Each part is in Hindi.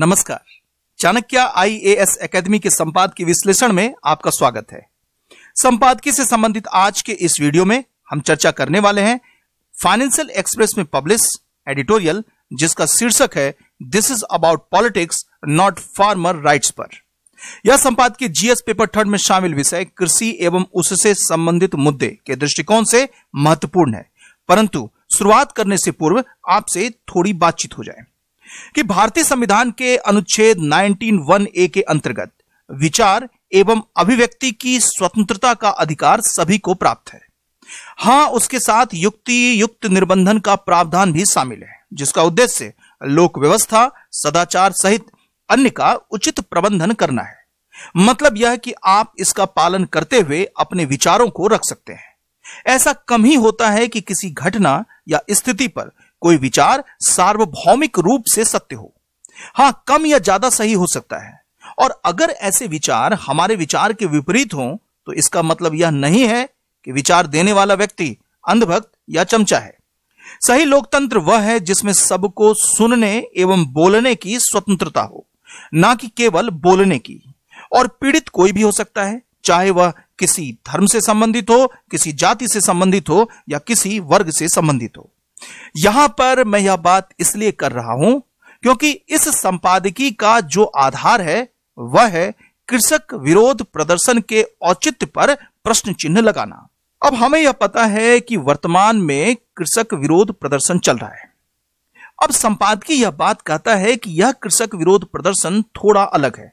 नमस्कार चाणक्य आईएएस एकेडमी के के विश्लेषण में आपका स्वागत है संपादकीय से संबंधित आज के इस वीडियो में हम चर्चा करने वाले हैं फाइनेंशियल एक्सप्रेस में पब्लिश एडिटोरियल जिसका शीर्षक है this is about politics not farmer rights पर यह संपादकीय जीएस पेपर थर्ड में शामिल विषय कृषि एवं उससे संबंधित मुद्दे के दृष्टिकोण से महत्वपूर्ण है परंतु शुरुआत करने से पूर्व आपसे थोड़ी बातचीत हो जाए कि भारतीय संविधान के अनुच्छेद 191 ए के अंतर्गत विचार एवं अभिव्यक्ति की स्वतंत्रता का अधिकार सभी को प्राप्त है हां उसके साथ युक्ति युक्त निर्बंधन का प्रावधान भी शामिल है जिसका उद्देश्य लोक व्यवस्था सदाचार सहित अन्य का उचित प्रबंधन करना है मतलब यह कि आप इसका पालन करते हुए अपने विचारों को रख सकते हैं ऐसा कम ही होता है कि किसी घटना या स्थिति पर कोई विचार सार्वभौमिक रूप से सत्य हो हां कम या ज्यादा सही हो सकता है और अगर ऐसे विचार हमारे विचार के विपरीत हो तो इसका मतलब यह नहीं है कि विचार देने वाला व्यक्ति अंधभक्त या चमचा है सही लोकतंत्र वह है जिसमें सबको सुनने एवं बोलने की स्वतंत्रता हो ना कि केवल बोलने की और पीड़ित कोई भी हो सकता है चाहे वह किसी धर्म से संबंधित हो किसी जाति से संबंधित हो या किसी वर्ग से संबंधित हो यहां पर मैं यह बात इसलिए कर रहा हूं क्योंकि इस संपादकी का जो आधार है वह है कृषक विरोध प्रदर्शन के औचित्य पर प्रश्न चिन्ह लगाना अब हमें यह पता है कि वर्तमान में कृषक विरोध प्रदर्शन चल रहा है अब संपादकीय यह बात कहता है कि यह कृषक विरोध प्रदर्शन थोड़ा अलग है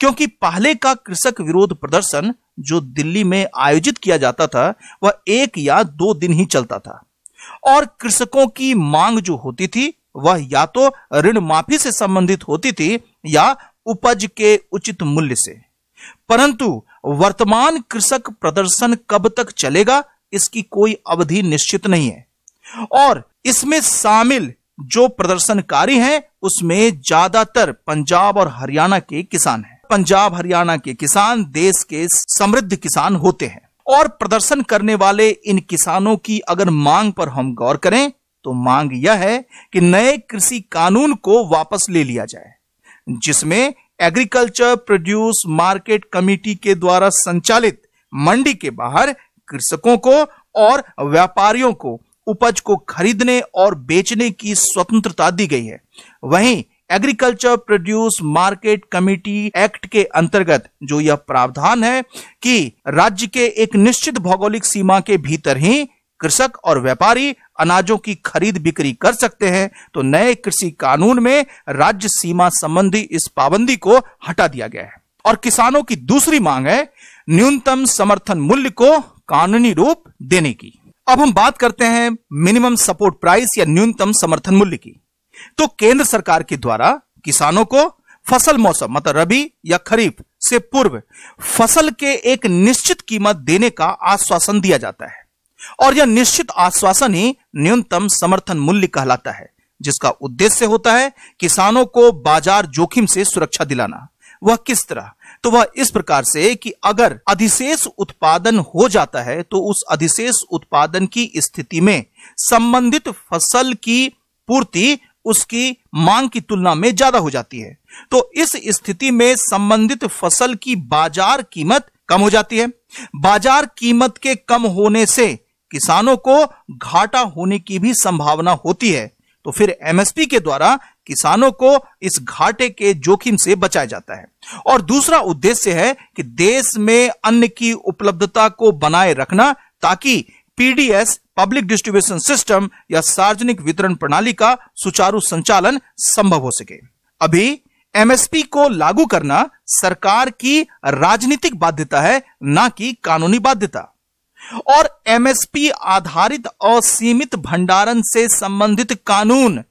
क्योंकि पहले का कृषक विरोध प्रदर्शन जो दिल्ली में आयोजित किया जाता था वह एक या दो दिन ही चलता था और कृषकों की मांग जो होती थी वह या तो ऋण माफी से संबंधित होती थी या उपज के उचित मूल्य से परंतु वर्तमान कृषक प्रदर्शन कब तक चलेगा इसकी कोई अवधि निश्चित नहीं है और इसमें शामिल जो प्रदर्शनकारी हैं उसमें ज्यादातर पंजाब और हरियाणा के किसान हैं पंजाब हरियाणा के किसान देश के समृद्ध किसान होते हैं और प्रदर्शन करने वाले इन किसानों की अगर मांग पर हम गौर करें तो मांग यह है कि नए कृषि कानून को वापस ले लिया जाए जिसमें एग्रीकल्चर प्रोड्यूस मार्केट कमेटी के द्वारा संचालित मंडी के बाहर कृषकों को और व्यापारियों को उपज को खरीदने और बेचने की स्वतंत्रता दी गई है वहीं agriculture produce market committee act के अंतर्गत जो यह प्रावधान है कि राज्य के एक निश्चित भौगोलिक सीमा के भीतर ही कृषक और व्यापारी अनाजों की खरीद बिक्री कर सकते हैं तो नए कृषि कानून में राज्य सीमा संबंधी इस पाबंदी को हटा दिया गया है और किसानों की दूसरी मांग है न्यूनतम समर्थन मूल्य को कानूनी रूप देने की अब हम बात करते हैं मिनिमम सपोर्ट प्राइस या न्यूनतम समर्थन मूल्य की तो केंद्र सरकार के द्वारा किसानों को फसल मौसम मतलब रबी या खरीफ से पूर्व फसल के एक निश्चित कीमत देने का आश्वासन दिया जाता है और यह निश्चित आश्वासन ही न्यूनतम समर्थन मूल्य कहलाता है जिसका उद्देश्य होता है किसानों को बाजार जोखिम से सुरक्षा दिलाना वह किस तरह तो वह इस प्रकार से कि अगर अधिशेष उत्पादन हो जाता है तो उस अधिशेष उत्पादन की स्थिति में संबंधित फसल की पूर्ति उसकी मांग की तुलना में ज्यादा हो जाती है तो इस स्थिति में संबंधित फसल की बाजार कीमत कम हो जाती है बाजार कीमत के कम होने से किसानों को घाटा होने की भी संभावना होती है तो फिर एमएसपी के द्वारा किसानों को इस घाटे के जोखिम से बचाया जाता है और दूसरा उद्देश्य है कि देश में अन्न की उपलब्धता को बनाए रखना ताकि पीडीएस पब्लिक डिस्ट्रीब्यूशन सिस्टम या सार्वजनिक वितरण प्रणाली का सुचारू संचालन संभव हो सके अभी एमएसपी को लागू करना सरकार की राजनीतिक बाध्यता है ना कि कानूनी बाध्यता और एमएसपी आधारित असीमित भंडारण से संबंधित कानून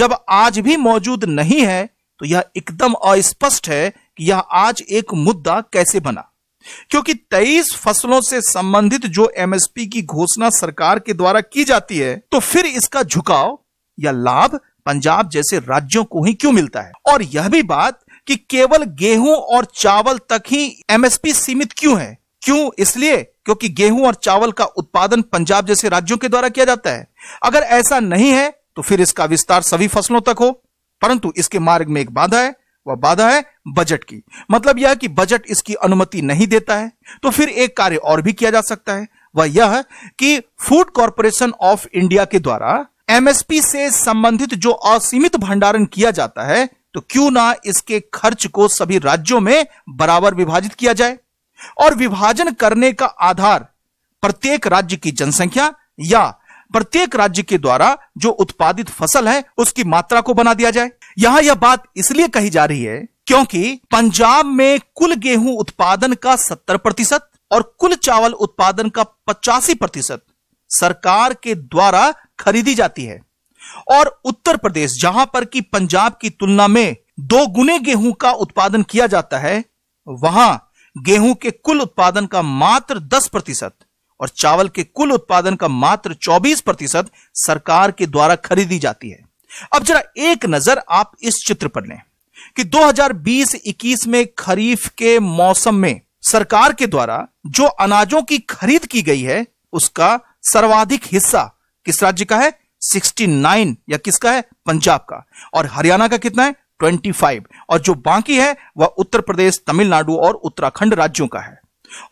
जब आज भी मौजूद नहीं है तो यह एकदम अस्पष्ट है कि यह आज एक मुद्दा कैसे बना क्योंकि 23 फसलों से संबंधित जो एमएसपी की घोषणा सरकार के द्वारा की जाती है तो फिर इसका झुकाव या लाभ पंजाब जैसे राज्यों को ही क्यों मिलता है और यह भी बात कि केवल गेहूं और चावल तक ही एमएसपी सीमित क्यों है क्यों इसलिए क्योंकि गेहूं और चावल का उत्पादन पंजाब जैसे राज्यों के द्वारा किया जाता है अगर ऐसा नहीं है तो फिर इसका विस्तार सभी फसलों तक हो परंतु इसके मार्ग में एक बाधा है वह बाधा है बजट की मतलब यह कि बजट इसकी अनुमति नहीं देता है तो फिर एक कार्य और भी किया जा सकता है वह यह कि फूड कॉरपोरेशन ऑफ इंडिया के द्वारा एमएसपी से संबंधित जो असीमित भंडारण किया जाता है तो क्यों ना इसके खर्च को सभी राज्यों में बराबर विभाजित किया जाए और विभाजन करने का आधार प्रत्येक राज्य की जनसंख्या या प्रत्येक राज्य के द्वारा जो उत्पादित फसल है उसकी मात्रा को बना दिया जाए यहां यह बात इसलिए कही जा रही है क्योंकि पंजाब में कुल गेहूं उत्पादन का सत्तर प्रतिशत और कुल चावल उत्पादन का पचासी प्रतिशत सरकार के द्वारा खरीदी जाती है और उत्तर प्रदेश जहां पर कि पंजाब की तुलना में दो गुने गेहूं का उत्पादन किया जाता है वहां गेहूं के कुल उत्पादन का मात्र 10 प्रतिशत और चावल के कुल उत्पादन का मात्र 24 प्रतिशत सरकार के द्वारा खरीदी जाती है अब जरा एक नजर आप इस चित्र पर लें कि 2020-21 में खरीफ के मौसम में सरकार के द्वारा जो अनाजों की खरीद की गई है उसका सर्वाधिक हिस्सा किस राज्य का है 69 या किसका है पंजाब का और हरियाणा का कितना है 25 और जो बाकी है वह उत्तर प्रदेश तमिलनाडु और उत्तराखंड राज्यों का है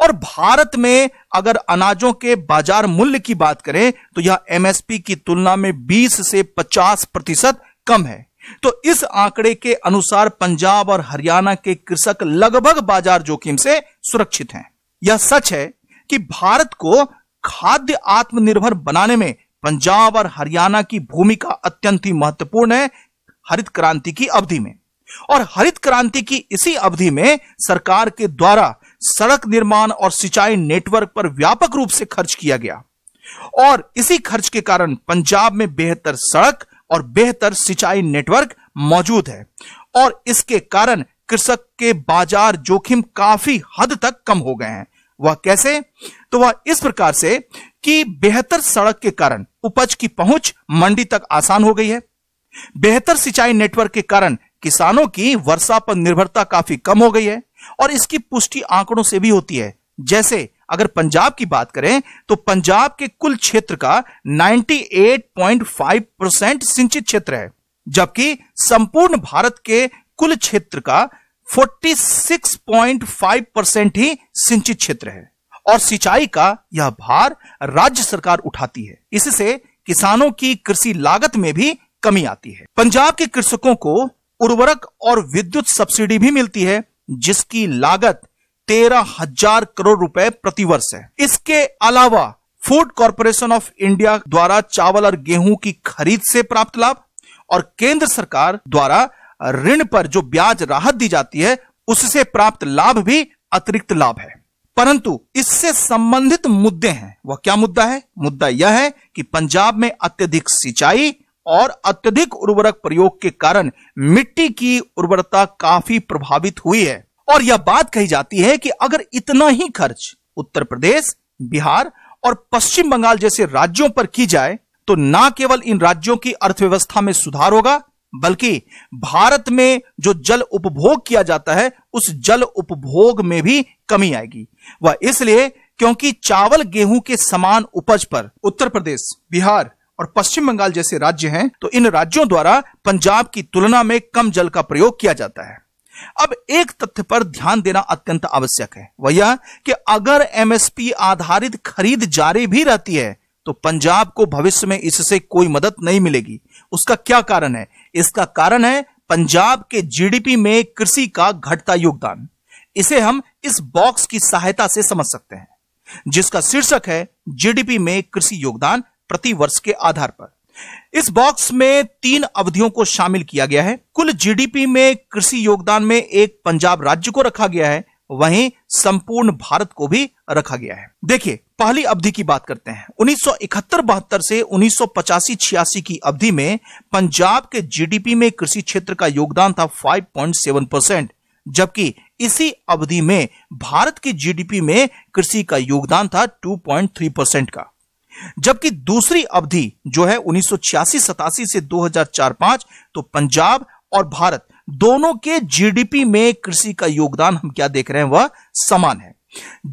और भारत में अगर अनाजों के बाजार मूल्य की बात करें तो यह एमएसपी की तुलना में 20 से 50 प्रतिशत कम है तो इस आंकड़े के अनुसार पंजाब और हरियाणा के कृषक लगभग बाजार जोखिम से सुरक्षित हैं यह सच है कि भारत को खाद्य आत्मनिर्भर बनाने में पंजाब और हरियाणा की भूमिका अत्यंत ही महत्वपूर्ण है हरित क्रांति की अवधि में और हरित क्रांति की इसी अवधि में सरकार के द्वारा सड़क निर्माण और सिंचाई नेटवर्क पर व्यापक रूप से खर्च किया गया और इसी खर्च के कारण पंजाब में बेहतर सड़क और बेहतर सिंचाई नेटवर्क मौजूद है और इसके कारण कृषक के बाजार जोखिम काफी हद तक कम हो गए हैं वह कैसे तो वह इस प्रकार से कि बेहतर सड़क के कारण उपज की पहुंच मंडी तक आसान हो गई है बेहतर सिंचाई नेटवर्क के कारण किसानों की वर्षा पर निर्भरता काफी कम हो गई है और इसकी पुष्टि आंकड़ों से भी होती है जैसे अगर पंजाब की बात करें तो पंजाब के कुल क्षेत्र का 98.5 परसेंट सिंचित क्षेत्र है जबकि संपूर्ण भारत के कुल क्षेत्र का 46.5 परसेंट ही सिंचित क्षेत्र है और सिंचाई का यह भार राज्य सरकार उठाती है इससे किसानों की कृषि लागत में भी कमी आती है पंजाब के कृषकों को उर्वरक और विद्युत सब्सिडी भी मिलती है जिसकी लागत तेरह हजार करोड़ रुपए प्रतिवर्ष है इसके अलावा फूड कॉरपोरेशन ऑफ इंडिया द्वारा चावल और गेहूं की खरीद से प्राप्त लाभ और केंद्र सरकार द्वारा ऋण पर जो ब्याज राहत दी जाती है उससे प्राप्त लाभ भी अतिरिक्त लाभ है परंतु इससे संबंधित मुद्दे हैं वह क्या मुद्दा है मुद्दा यह है कि पंजाब में अत्यधिक सिंचाई और अत्यधिक उर्वरक प्रयोग के कारण मिट्टी की उर्वरता काफी प्रभावित हुई है और यह बात कही जाती है कि अगर इतना ही खर्च उत्तर प्रदेश बिहार और पश्चिम बंगाल जैसे राज्यों पर की जाए तो न केवल इन राज्यों की अर्थव्यवस्था में सुधार होगा बल्कि भारत में जो जल उपभोग किया जाता है उस जल उपभोग में भी कमी आएगी वह इसलिए क्योंकि चावल गेहूं के समान उपज पर उत्तर प्रदेश बिहार और पश्चिम बंगाल जैसे राज्य हैं तो इन राज्यों द्वारा पंजाब की तुलना में कम जल का प्रयोग किया जाता है अब एक तथ्य पर ध्यान देना अत्यंत आवश्यक है वह यह कि अगर एमएसपी आधारित खरीद जारी भी रहती है तो पंजाब को भविष्य में इससे कोई मदद नहीं मिलेगी उसका क्या कारण है इसका कारण है पंजाब के जीडीपी में कृषि का घटता योगदान इसे हम इस बॉक्स की सहायता से समझ सकते हैं जिसका शीर्षक है जीडीपी में कृषि योगदान प्रति वर्ष के आधार पर इस बॉक्स में तीन अवधियों को शामिल किया गया है कुल जीडीपी में कृषि योगदान में एक पंजाब राज्य को रखा गया है वहीं संपूर्ण भारत को भी रखा गया है देखिए पहली अवधि की बात करते हैं उन्नीस सौ से उन्नीस सौ की अवधि में पंजाब के जीडीपी में कृषि क्षेत्र का योगदान था 5.7 परसेंट जबकि इसी अवधि में भारत की जीडीपी में कृषि का योगदान था 2.3 परसेंट का जबकि दूसरी अवधि जो है उन्नीस सौ से 2004-5 तो पंजाब और भारत दोनों के जीडीपी में कृषि का योगदान हम क्या देख रहे हैं वह समान है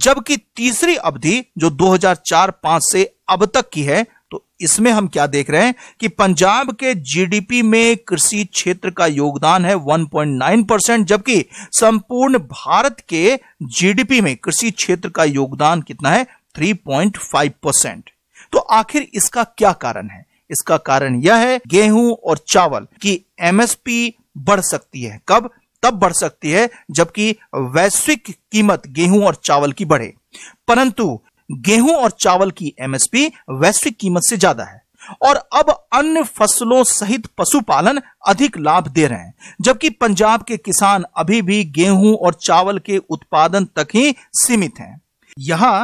जबकि तीसरी अवधि जो 2004-5 से अब तक की है तो इसमें हम क्या देख रहे हैं कि पंजाब के जीडीपी में कृषि क्षेत्र का योगदान है 1.9 परसेंट जबकि संपूर्ण भारत के जीडीपी में कृषि क्षेत्र का योगदान कितना है 3.5 परसेंट तो आखिर इसका क्या कारण है इसका कारण यह है गेहूं और चावल की एमएसपी बढ़ सकती है कब तब बढ़ सकती है जबकि वैश्विक कीमत गेहूं और चावल की बढ़े परंतु गेहूं और चावल की एमएसपी वैश्विक कीमत से ज्यादा है और अब अन्य फसलों सहित पशुपालन अधिक लाभ दे रहे हैं जबकि पंजाब के किसान अभी भी गेहूं और चावल के उत्पादन तक ही सीमित हैं यहां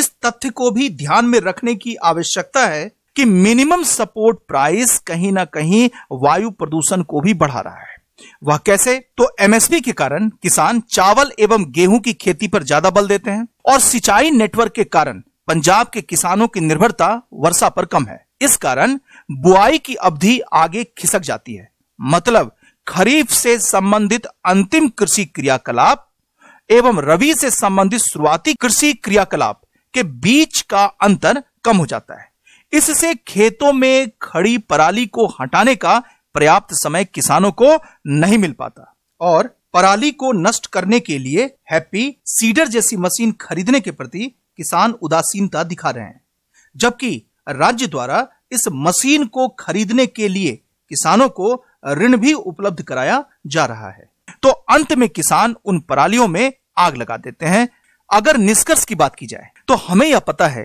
इस तथ्य को भी ध्यान में रखने की आवश्यकता है कि मिनिमम सपोर्ट प्राइस कहीं ना कहीं वायु प्रदूषण को भी बढ़ा रहा है वह कैसे तो एमएसपी के कारण किसान चावल एवं गेहूं की खेती पर ज्यादा बल देते हैं और सिंचाई नेटवर्क के कारण पंजाब के किसानों की निर्भरता वर्षा पर कम है इस कारण बुआई की अवधि आगे खिसक जाती है मतलब खरीफ से संबंधित अंतिम कृषि क्रियाकलाप एवं रवि से संबंधित शुरुआती कृषि क्रियाकलाप के बीच का अंतर कम हो जाता है इससे खेतों में खड़ी पराली को हटाने का पर्याप्त समय किसानों को नहीं मिल पाता और पराली को नष्ट करने के लिए हैप्पी सीडर जैसी मशीन खरीदने के प्रति किसान उदासीनता दिखा रहे हैं जबकि राज्य द्वारा इस मशीन को खरीदने के लिए किसानों को ऋण भी उपलब्ध कराया जा रहा है तो अंत में किसान उन परालियों में आग लगा देते हैं अगर निष्कर्ष की बात की जाए तो हमें यह पता है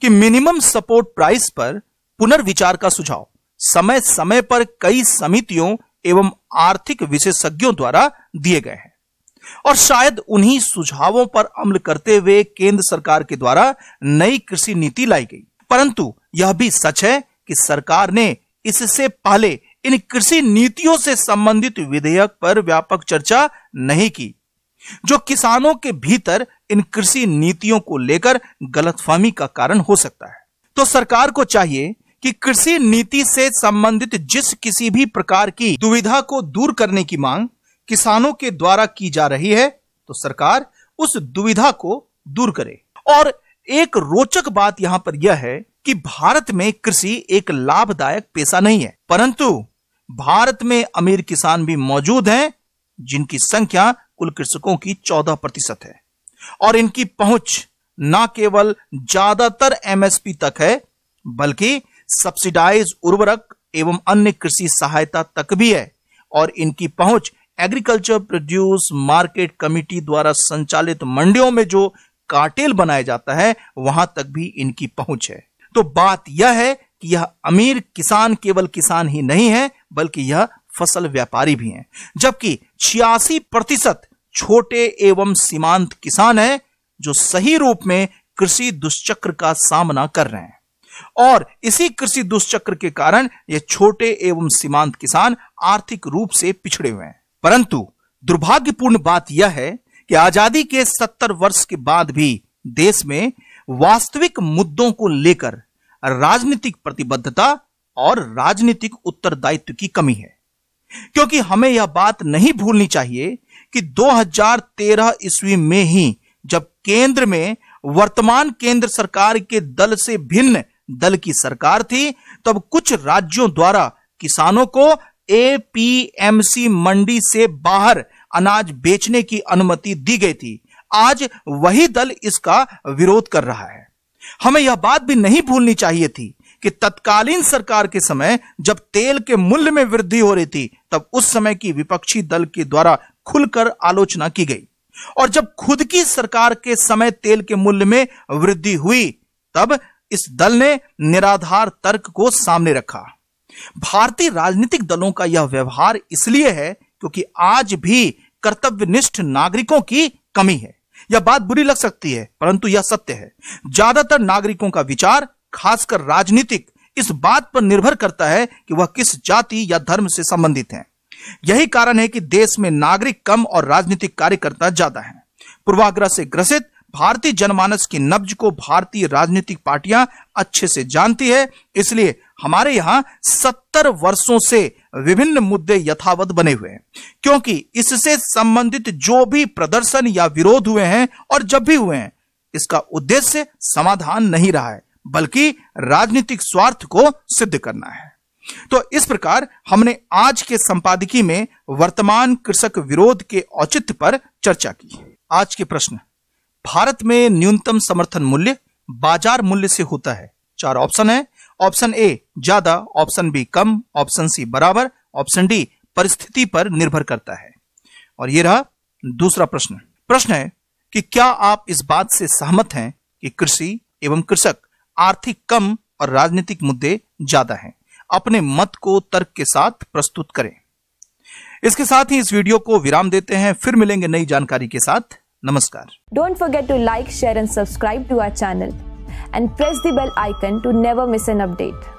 कि मिनिमम सपोर्ट प्राइस पर पुनर्विचार का सुझाव समय समय पर कई समितियों एवं आर्थिक विशेषज्ञों द्वारा दिए गए हैं और शायद उन्हीं सुझावों पर अमल करते हुए केंद्र सरकार के द्वारा नई कृषि नीति लाई गई परंतु यह भी सच है कि सरकार ने इससे पहले इन कृषि नीतियों से संबंधित विधेयक पर व्यापक चर्चा नहीं की जो किसानों के भीतर इन कृषि नीतियों को लेकर गलतफहमी का कारण हो सकता है तो सरकार को चाहिए कि कृषि नीति से संबंधित जिस किसी भी प्रकार की दुविधा को दूर करने की मांग किसानों के द्वारा की जा रही है तो सरकार उस दुविधा को दूर करे और एक रोचक बात यहां पर यह है कि भारत में कृषि एक लाभदायक पेशा नहीं है परंतु भारत में अमीर किसान भी मौजूद हैं जिनकी संख्या कुल कृषकों की चौदह प्रतिशत है और इनकी पहुंच न केवल ज्यादातर एमएसपी तक है बल्कि सब्सिडाइज उर्वरक एवं अन्य कृषि सहायता तक भी है और इनकी पहुंच एग्रीकल्चर प्रोड्यूस मार्केट कमिटी द्वारा संचालित मंडियों में जो कार्टेल बनाया जाता है वहां तक भी इनकी पहुंच है तो बात यह है कि यह अमीर किसान केवल किसान ही नहीं है बल्कि यह फसल व्यापारी भी हैं जबकि छियासी प्रतिशत छोटे एवं सीमांत किसान हैं जो सही रूप में कृषि दुष्चक्र का सामना कर रहे हैं और इसी कृषि दुष्चक्र के कारण ये छोटे एवं सीमांत किसान आर्थिक रूप से पिछड़े हुए हैं परंतु दुर्भाग्यपूर्ण बात यह है कि आजादी के सत्तर वर्ष के बाद भी देश में वास्तविक मुद्दों को लेकर राजनीतिक प्रतिबद्धता और राजनीतिक उत्तरदायित्व की कमी है क्योंकि हमें यह बात नहीं भूलनी चाहिए कि 2013 ईस्वी में ही जब केंद्र में वर्तमान केंद्र सरकार के दल से भिन्न दल की सरकार थी तब कुछ राज्यों द्वारा किसानों को एपीएमसी मंडी से बाहर अनाज बेचने की अनुमति दी गई थी आज वही दल इसका विरोध कर रहा है हमें यह बात भी नहीं भूलनी चाहिए थी कि तत्कालीन सरकार के समय जब तेल के मूल्य में वृद्धि हो रही थी तब उस समय की विपक्षी दल के द्वारा खुलकर आलोचना की गई और जब खुद की सरकार के समय तेल के मूल्य में वृद्धि हुई तब इस दल ने निराधार तर्क को सामने रखा भारतीय राजनीतिक दलों का यह व्यवहार इसलिए है क्योंकि आज भी कर्तव्यनिष्ठ नागरिकों की कमी है यह बात बुरी लग सकती है परंतु यह सत्य है ज्यादातर नागरिकों का विचार खासकर राजनीतिक इस बात पर निर्भर करता है कि वह किस जाति या धर्म से संबंधित हैं यही कारण है कि देश में नागरिक कम और राजनीतिक कार्यकर्ता ज्यादा हैं पूर्वाग्रह से ग्रसित भारतीय जनमानस की नब्ज को भारतीय राजनीतिक पार्टियां अच्छे से जानती है इसलिए हमारे यहां सत्तर वर्षों से विभिन्न मुद्दे यथावत बने हुए हैं क्योंकि इससे संबंधित जो भी प्रदर्शन या विरोध हुए हैं और जब भी हुए हैं इसका उद्देश्य समाधान नहीं रहा है बल्कि राजनीतिक स्वार्थ को सिद्ध करना है तो इस प्रकार हमने आज के संपादकीय में वर्तमान कृषक विरोध के औचित्य पर चर्चा की आज के प्रश्न भारत में न्यूनतम समर्थन मूल्य बाजार मूल्य से होता है चार ऑप्शन है ऑप्शन ए ज्यादा ऑप्शन बी कम ऑप्शन सी बराबर ऑप्शन डी परिस्थिति पर निर्भर करता है और यह रहा दूसरा प्रश्न प्रश्न है कि क्या आप इस बात से सहमत हैं कि कृषि एवं कृषक आर्थिक कम और राजनीतिक मुद्दे ज्यादा हैं अपने मत को तर्क के साथ प्रस्तुत करें इसके साथ ही इस वीडियो को विराम देते हैं फिर मिलेंगे नई जानकारी के साथ नमस्कार don't forget to like share and subscribe to our channel and press the bell icon to never miss an update